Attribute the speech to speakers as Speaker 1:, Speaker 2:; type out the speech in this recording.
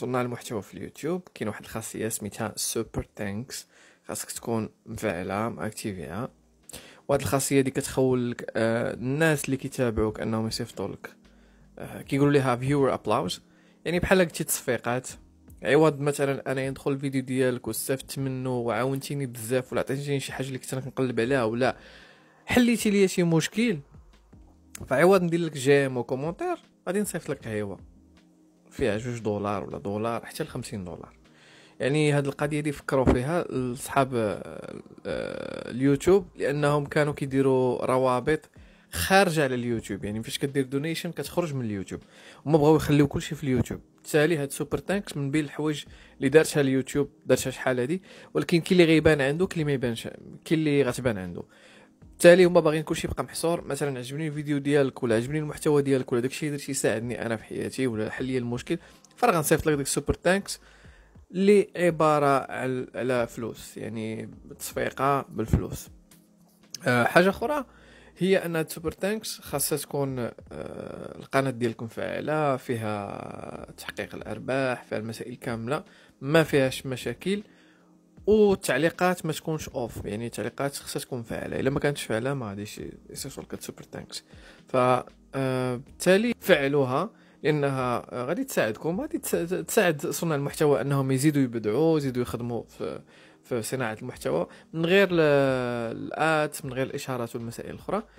Speaker 1: صناع المحتوى في اليوتيوب كاين واحد الخاصيه سميتها سوبر ثانكس خاصك تكون مفعله اكتيفيها وهاد الخاصيه دي كتخول لك آه، الناس اللي كيتابعوك انهم يصيفطوا لك آه، كيقولوا ليها فيور ابلاوز يعني بحال هكا تصفيقات عوض يعني مثلا انا يدخل الفيديو ديالك واستفدت منه وعاونتيني بزاف ولا عطيتيني شي حاجه اللي كنت كنقلب عليها ولا حليتي ليا شي مشكل فعوض ندير لك جيم وكومونتير غادي نصيفط لك هيوا فيها جوج دولار ولا دولار حتى ل 50 دولار يعني هاد القضيه اللي فكروا فيها اصحاب آه، آه، اليوتيوب لانهم كانوا كيديروا روابط خارجه على اليوتيوب يعني فاش كدير دونيشن كتخرج من اليوتيوب هما بغاو يخليو كلشي في اليوتيوب بالتالي هاد سوبر تانكس من بين الحوايج اللي دارتها اليوتيوب دارتها شحال هادي ولكن كاين اللي غيبان عنده كاين اللي ما يبانش كاين اللي غتبان عنده بالتالي هما باغيين كلشي يبقى محصور مثلا عجبني الفيديو ديالك ولا عجبني المحتوى ديالك ولا داكشي اللي درتي ساعدني انا في حياتي ولا حل لي المشكل غنصيفط لك ديك السوبر تانكس اللي عباره على فلوس يعني تصفيقه بالفلوس آه، حاجه اخرى هي ان السوبر تانكس خاصها تكون آه، القناه ديالكم فعاله فيها تحقيق الارباح فيها المسائل كامله ما فيهاش مشاكل والتعليقات ما تكونش اوف يعني التعليقات خصها تكون فعاله الا ما كانتش فعاله ما غاديش يصيفطوا لك سوبر تانكس ف آه، بالتالي فعلوها لانها غادي تساعدكم غادي تساعد صناع المحتوى انهم يزيدوا يبدعوا يزيدوا يخدموا في في صناعه المحتوى من غير الات من غير الاشارات والمسائل الاخرى